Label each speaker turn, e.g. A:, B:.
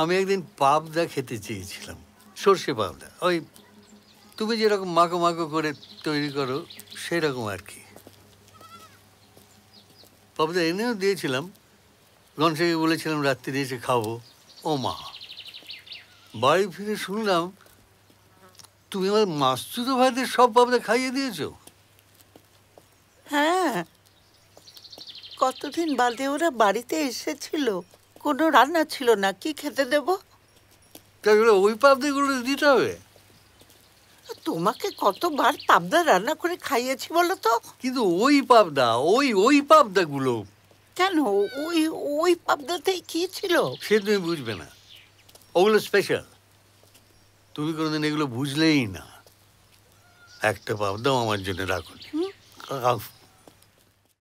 A: আমি একদিন পাবদা খেতে চেয়েছিলাম সর্ষে পাবদা ওই তুমি যেরকম মাকো মাখো করে তৈরি করো সেরকম আর কি পাবদা এনেও দিয়েছিলাম গনসাকে বলেছিলাম রাত্রি এসে খাবো ও মা বাড়ি ফিরে শুনলাম তুমি আমার মাস্তুত ভাইদের সব পাবদা খাইয়ে দিয়েছো
B: হ্যাঁ কতদিন বাদে ওরা বাড়িতে এসেছিল কোনো রান্না ছিল না কি খেতে দেব তাহলে ওই পাবদাগুলো দিতে হবে
C: তোমাকে কতবার পাবদা রান্না করে খাইয়েছি বলো তো কিন্তু ওই পাবদা ওই ওই
A: পাবদাগুলো কেন ওই ওই পাবদাতে কি ছিল সে তুমি বুঝবে না ওগুলো স্পেশাল তুমি কোনোদিন এগুলো বুঝলেই না একটা পাবদাও আমার জন্য
D: রাখুন